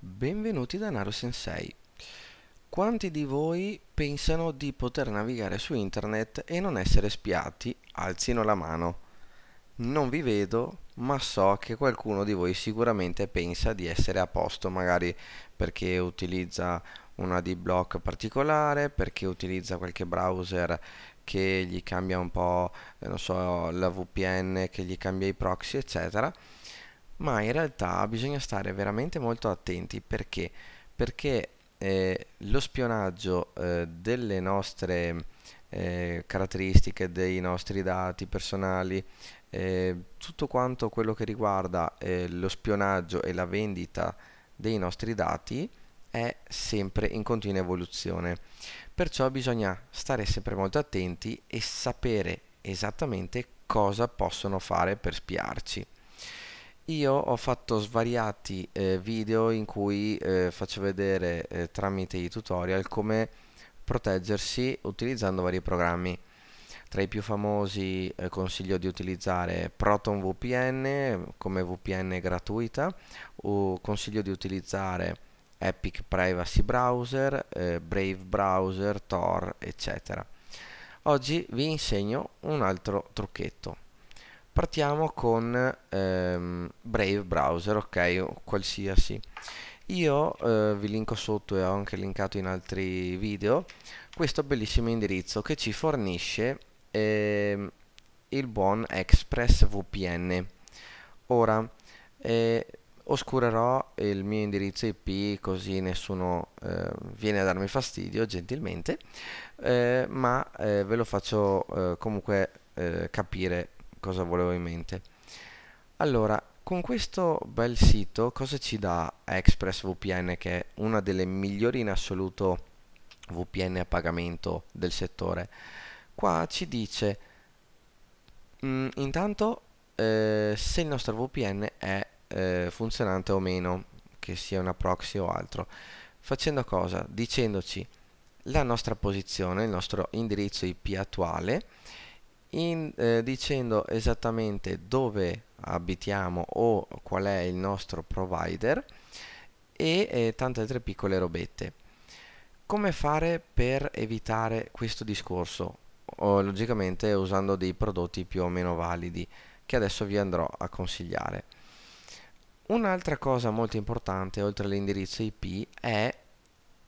Benvenuti da Naru Sensei. Quanti di voi pensano di poter navigare su internet e non essere spiati? Alzino la mano. Non vi vedo, ma so che qualcuno di voi sicuramente pensa di essere a posto, magari perché utilizza una D-Block particolare, perché utilizza qualche browser che gli cambia un po', eh, non so, la VPN, che gli cambia i proxy, eccetera. Ma in realtà bisogna stare veramente molto attenti perché, perché eh, lo spionaggio eh, delle nostre eh, caratteristiche, dei nostri dati personali, eh, tutto quanto quello che riguarda eh, lo spionaggio e la vendita dei nostri dati, è sempre in continua evoluzione. Perciò bisogna stare sempre molto attenti e sapere esattamente cosa possono fare per spiarci. Io ho fatto svariati eh, video in cui eh, faccio vedere eh, tramite i tutorial come proteggersi utilizzando vari programmi. Tra i più famosi eh, consiglio di utilizzare Proton VPN eh, come VPN gratuita o consiglio di utilizzare Epic Privacy Browser, eh, Brave Browser, Tor, eccetera. Oggi vi insegno un altro trucchetto. Partiamo con ehm, Brave Browser, ok, o qualsiasi. Io eh, vi linko sotto e ho anche linkato in altri video questo bellissimo indirizzo che ci fornisce ehm, il buon ExpressVPN. Ora, eh, oscurerò il mio indirizzo IP così nessuno eh, viene a darmi fastidio gentilmente, eh, ma eh, ve lo faccio eh, comunque eh, capire cosa volevo in mente. Allora, con questo bel sito cosa ci dà ExpressVPN che è una delle migliori in assoluto VPN a pagamento del settore? Qua ci dice mh, mm, intanto eh, se il nostro VPN è eh, funzionante o meno, che sia una proxy o altro. Facendo cosa? Dicendoci la nostra posizione, il nostro indirizzo IP attuale, in, eh, dicendo esattamente dove abitiamo o qual è il nostro provider e eh, tante altre piccole robette. Come fare per evitare questo discorso? O, logicamente usando dei prodotti più o meno validi che adesso vi andrò a consigliare. Un'altra cosa molto importante, oltre all'indirizzo IP, è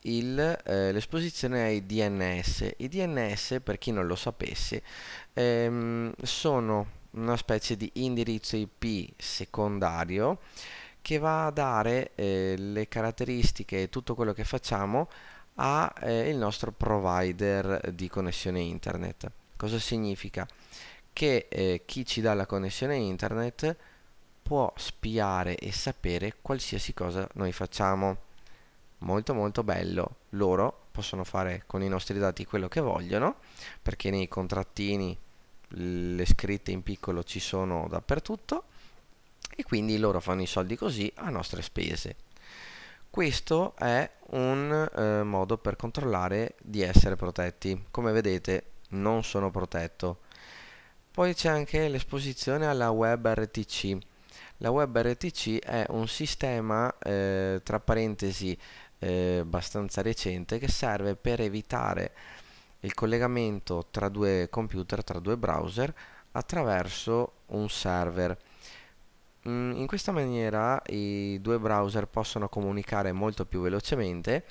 il, eh, l'esposizione ai DNS. I DNS, per chi non lo sapesse, ehm, sono una specie di indirizzo IP secondario che va a dare eh, le caratteristiche e tutto quello che facciamo al eh, nostro provider di connessione internet. Cosa significa? Che eh, chi ci dà la connessione internet può spiare e sapere qualsiasi cosa noi facciamo. Molto molto bello. Loro possono fare con i nostri dati quello che vogliono, perché nei contrattini le scritte in piccolo ci sono dappertutto e quindi loro fanno i soldi così a nostre spese. Questo è un eh, modo per controllare di essere protetti. Come vedete non sono protetto. Poi c'è anche l'esposizione alla web RTC. La WebRTC è un sistema, eh, tra parentesi, eh, abbastanza recente che serve per evitare il collegamento tra due computer, tra due browser, attraverso un server. Mm, in questa maniera i due browser possono comunicare molto più velocemente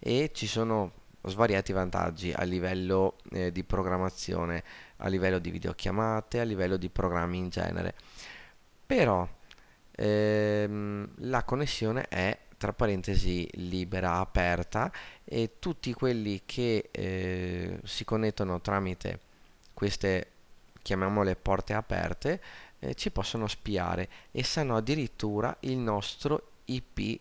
e ci sono svariati vantaggi a livello eh, di programmazione, a livello di videochiamate, a livello di programmi in genere. Però ehm, la connessione è tra parentesi libera, aperta e tutti quelli che eh, si connettono tramite queste chiamiamole porte aperte eh, ci possono spiare e sanno addirittura il nostro ipv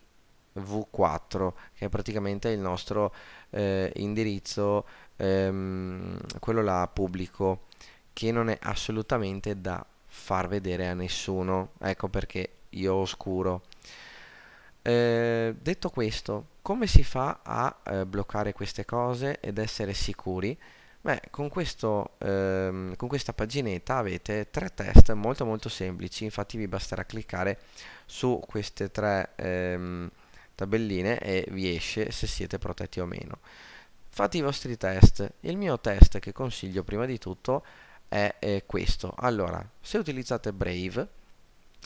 4 che è praticamente il nostro eh, indirizzo ehm, quello là pubblico che non è assolutamente da far vedere a nessuno ecco perché io oscuro. Eh, detto questo, come si fa a eh, bloccare queste cose ed essere sicuri? Beh, con, questo, ehm, con questa paginetta avete tre test molto molto semplici, infatti vi basterà cliccare su queste tre ehm, tabelline e vi esce se siete protetti o meno. Fate i vostri test, il mio test che consiglio prima di tutto è eh, questo. Allora, se utilizzate Brave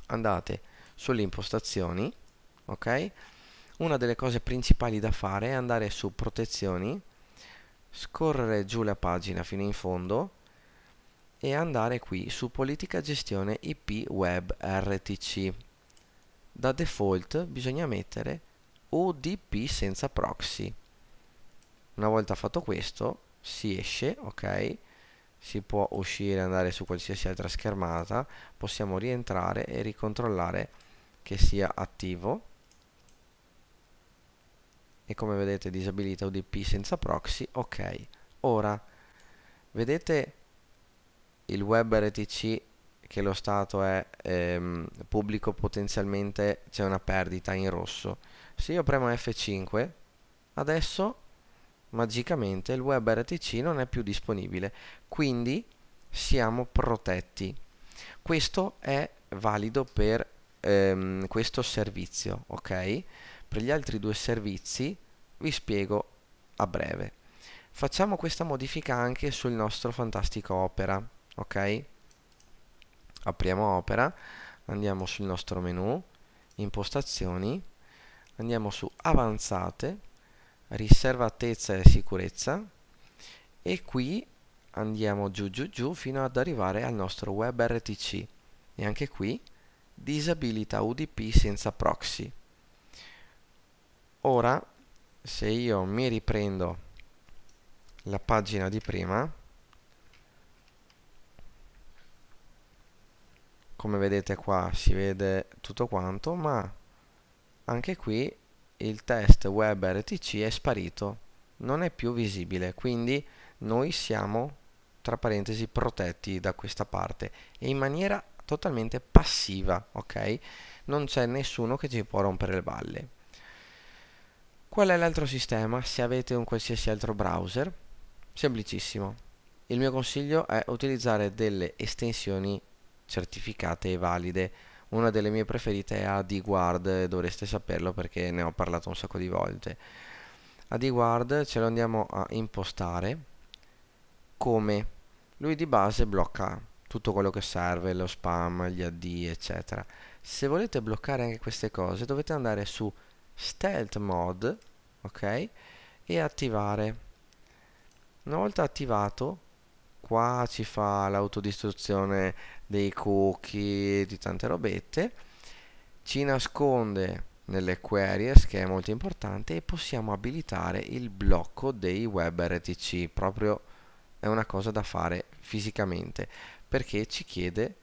andate sulle impostazioni ok una delle cose principali da fare è andare su protezioni scorrere giù la pagina fino in fondo e andare qui su politica gestione IP web RTC da default bisogna mettere UDP senza proxy una volta fatto questo si esce ok si può uscire e andare su qualsiasi altra schermata possiamo rientrare e ricontrollare che sia attivo e come vedete disabilita UDP senza proxy, ok. Ora, vedete il web RTC che lo stato è ehm, pubblico potenzialmente c'è una perdita in rosso. Se io premo F5, adesso magicamente il web RTC non è più disponibile, quindi siamo protetti. Questo è valido per ehm, questo servizio, ok? Per gli altri due servizi vi spiego a breve. Facciamo questa modifica anche sul nostro fantastico Opera, ok? Apriamo Opera, andiamo sul nostro menu, impostazioni, andiamo su avanzate, riservatezza e sicurezza e qui andiamo giù giù giù fino ad arrivare al nostro WebRTC e anche qui disabilita UDP senza proxy. Ora, se io mi riprendo la pagina di prima, come vedete qua si vede tutto quanto, ma anche qui il test web RTC è sparito, non è più visibile, quindi noi siamo, tra parentesi, protetti da questa parte e in maniera totalmente passiva, ok? Non c'è nessuno che ci può rompere le balle. Qual è l'altro sistema se avete un qualsiasi altro browser? Semplicissimo. Il mio consiglio è utilizzare delle estensioni certificate e valide. Una delle mie preferite è AdGuard, dovreste saperlo perché ne ho parlato un sacco di volte. AdGuard ce lo andiamo a impostare come lui di base blocca tutto quello che serve, lo spam, gli addi, eccetera. Se volete bloccare anche queste cose dovete andare su Stealth Mode, ok? E attivare. Una volta attivato, qua ci fa l'autodistruzione dei cookie, di tante robette, ci nasconde nelle queries che è molto importante e possiamo abilitare il blocco dei web RTC, proprio è una cosa da fare fisicamente perché ci chiede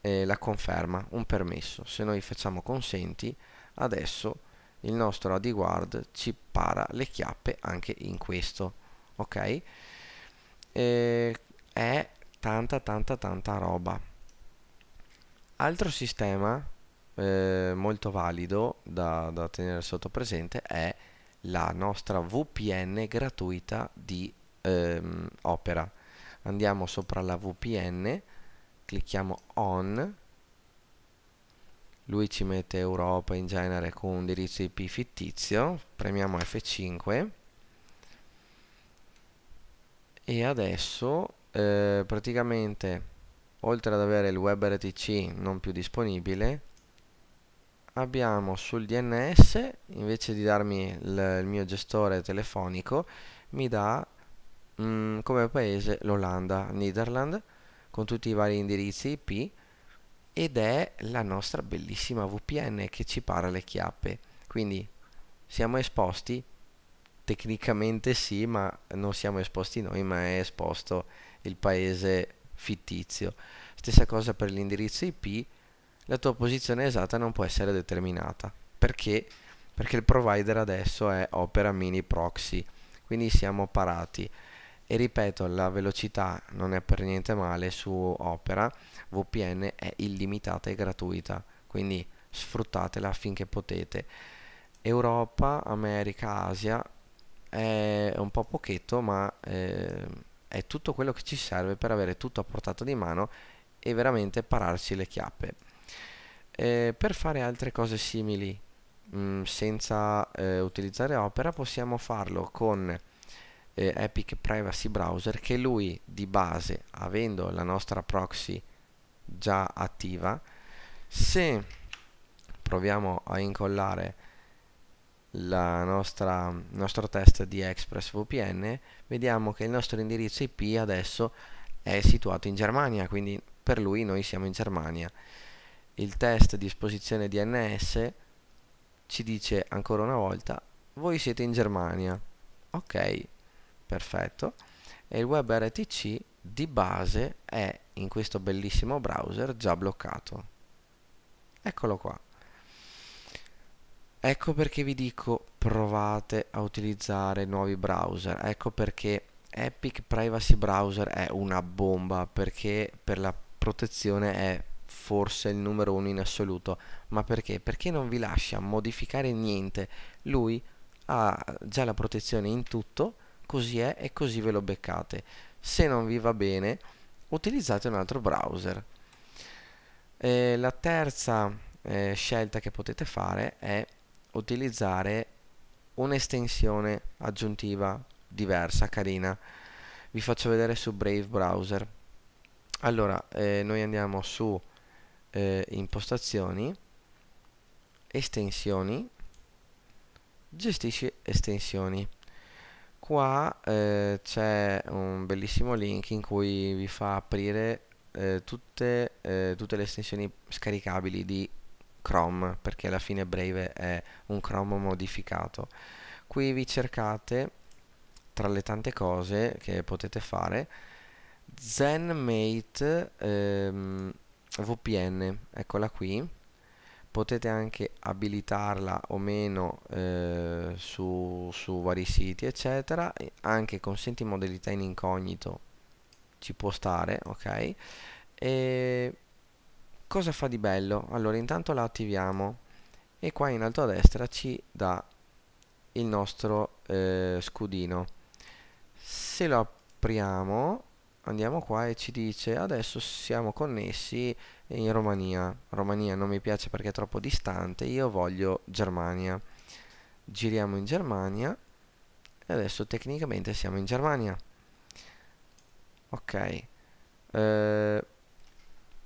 eh, la conferma, un permesso. Se noi facciamo consenti, adesso il nostro AdGuard ci para le chiappe anche in questo. Ok? E eh, è tanta tanta tanta roba. Altro sistema eh, molto valido da, da tenere sotto presente è la nostra VPN gratuita di ehm, Opera andiamo sopra la VPN, clicchiamo on, lui ci mette Europa in genere con un indirizzo IP fittizio, premiamo F5 e adesso eh, praticamente oltre ad avere il WebRTC non più disponibile abbiamo sul DNS invece di darmi il, il mio gestore telefonico mi dà mh, mm, come paese l'Olanda, Nederland, con tutti i vari indirizzi IP ed è la nostra bellissima VPN che ci para le chiappe. Quindi siamo esposti? Tecnicamente sì, ma non siamo esposti noi, ma è esposto il paese fittizio. Stessa cosa per l'indirizzo IP, la tua posizione esatta non può essere determinata. Perché? Perché il provider adesso è Opera Mini Proxy, quindi siamo parati e ripeto la velocità non è per niente male su Opera VPN è illimitata e gratuita quindi sfruttatela finché potete Europa, America, Asia è un po' pochetto ma eh, è tutto quello che ci serve per avere tutto a portata di mano e veramente pararsi le chiappe eh, per fare altre cose simili mh, mm, senza eh, utilizzare Opera possiamo farlo con eh, Epic Privacy Browser che lui di base, avendo la nostra proxy già attiva, se proviamo a incollare il nostro test di ExpressVPN, vediamo che il nostro indirizzo IP adesso è situato in Germania, quindi per lui noi siamo in Germania. Il test di esposizione DNS ci dice ancora una volta, voi siete in Germania. Ok, perfetto e il WebRTC di base è in questo bellissimo browser già bloccato eccolo qua ecco perché vi dico provate a utilizzare nuovi browser ecco perché Epic Privacy Browser è una bomba perché per la protezione è forse il numero uno in assoluto ma perché? perché non vi lascia modificare niente lui ha già la protezione in tutto così è e così ve lo beccate. Se non vi va bene utilizzate un altro browser. Eh, la terza eh, scelta che potete fare è utilizzare un'estensione aggiuntiva diversa, carina. Vi faccio vedere su Brave Browser. Allora, eh, noi andiamo su eh, impostazioni, estensioni, gestisci estensioni qua eh, c'è un bellissimo link in cui vi fa aprire eh, tutte, eh, tutte, le estensioni scaricabili di Chrome perché alla fine Brave è un Chrome modificato qui vi cercate tra le tante cose che potete fare ZenMate ehm, VPN eccola qui potete anche abilitarla o meno eh, su, su vari siti eccetera anche con senti modalità in incognito ci può stare ok e cosa fa di bello? allora intanto la attiviamo e qua in alto a destra ci dà il nostro eh, scudino se lo apriamo andiamo qua e ci dice adesso siamo connessi in Romania Romania non mi piace perché è troppo distante io voglio Germania giriamo in Germania e adesso tecnicamente siamo in Germania ok eh,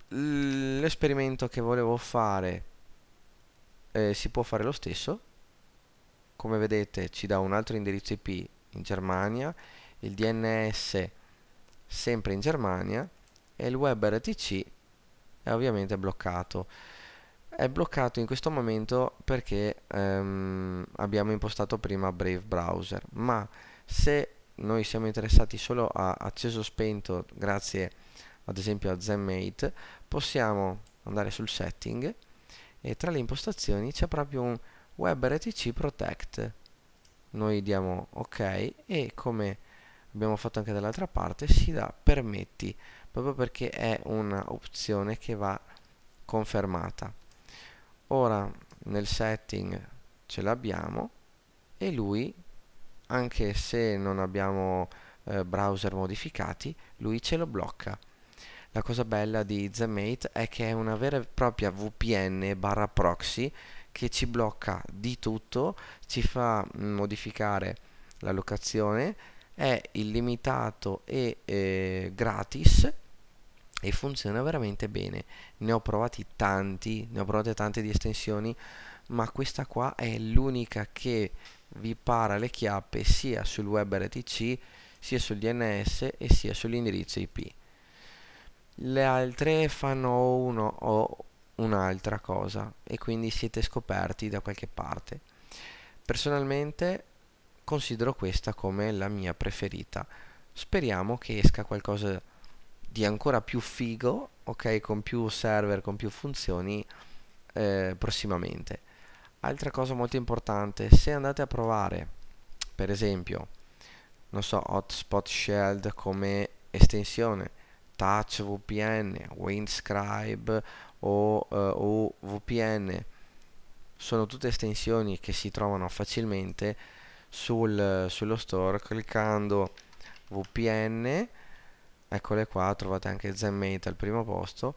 l'esperimento che volevo fare eh, si può fare lo stesso come vedete ci dà un altro indirizzo IP in Germania il DNS sempre in Germania e il web RTC è ovviamente bloccato. È bloccato in questo momento perché ehm, abbiamo impostato prima Brave Browser, ma se noi siamo interessati solo a acceso spento grazie ad esempio a ZenMate, possiamo andare sul setting e tra le impostazioni c'è proprio un WebRTC Protect. Noi diamo ok e come abbiamo fatto anche dall'altra parte si dà permetti proprio perché è un'opzione che va confermata ora nel setting ce l'abbiamo e lui anche se non abbiamo eh, browser modificati lui ce lo blocca la cosa bella di Zemate è che è una vera e propria VPN barra proxy che ci blocca di tutto ci fa modificare la locazione è illimitato e eh, gratis e funziona veramente bene ne ho provati tanti ne ho provate tante di estensioni ma questa qua è l'unica che vi para le chiappe sia sul web RTC sia sul DNS e sia sull'indirizzo IP le altre fanno uno o un'altra cosa e quindi siete scoperti da qualche parte personalmente considero questa come la mia preferita. Speriamo che esca qualcosa di ancora più figo, ok, con più server, con più funzioni eh, prossimamente. Altra cosa molto importante, se andate a provare, per esempio, non so, Hotspot Shield come estensione, Touch VPN, Windscribe o, eh, o VPN, sono tutte estensioni che si trovano facilmente sul, sullo store cliccando VPN, eccole qua, trovate anche ZenMate al primo posto,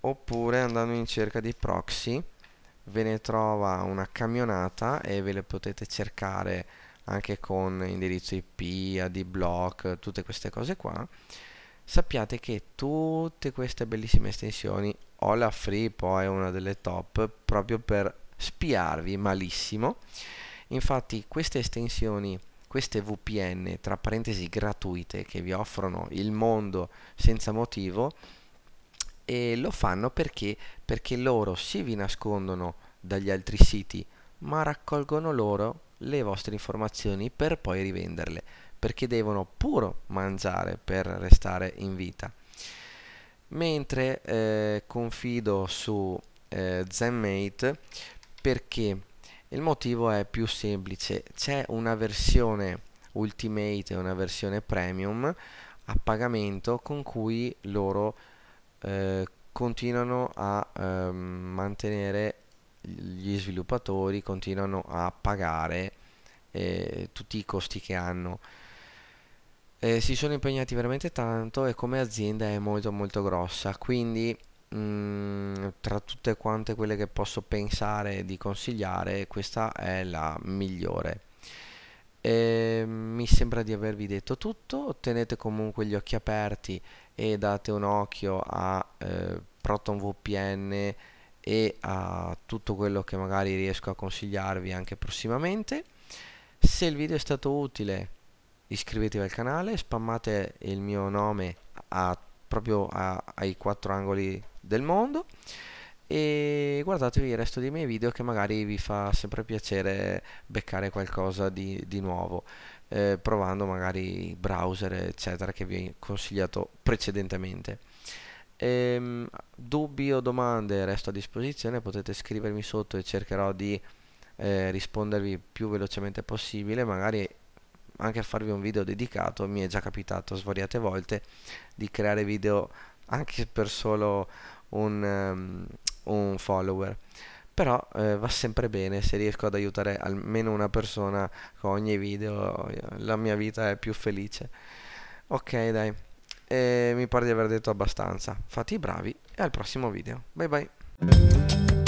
oppure andando in cerca di proxy ve ne trova una camionata e ve le potete cercare anche con indirizzo IP, adblock, tutte queste cose qua. Sappiate che tutte queste bellissime estensioni, Ola Free poi è una delle top, proprio per spiarvi malissimo, Infatti queste estensioni, queste VPN, tra parentesi gratuite, che vi offrono il mondo senza motivo, e lo fanno perché? Perché loro sì vi nascondono dagli altri siti, ma raccolgono loro le vostre informazioni per poi rivenderle, perché devono puro mangiare per restare in vita. Mentre eh, confido su eh, ZenMate perché il motivo è più semplice, c'è una versione Ultimate e una versione Premium a pagamento con cui loro eh, continuano a eh, mantenere gli sviluppatori, continuano a pagare eh, tutti i costi che hanno. Eh, si sono impegnati veramente tanto e come azienda è molto molto grossa, quindi Mm, tra tutte quante quelle che posso pensare di consigliare questa è la migliore e, ehm, mi sembra di avervi detto tutto tenete comunque gli occhi aperti e date un occhio a eh, Proton VPN e a tutto quello che magari riesco a consigliarvi anche prossimamente se il video è stato utile iscrivetevi al canale spammate il mio nome a, proprio a, ai quattro angoli del mondo e guardatevi il resto dei miei video che magari vi fa sempre piacere beccare qualcosa di, di nuovo eh, provando magari browser eccetera che vi ho consigliato precedentemente ehm, dubbi o domande resto a disposizione potete scrivermi sotto e cercherò di eh, rispondervi più velocemente possibile magari anche farvi un video dedicato mi è già capitato svariate volte di creare video anche per solo un, um, un follower però eh, va sempre bene se riesco ad aiutare almeno una persona con ogni video la mia vita è più felice ok dai e mi pare di aver detto abbastanza fate i bravi e al prossimo video bye bye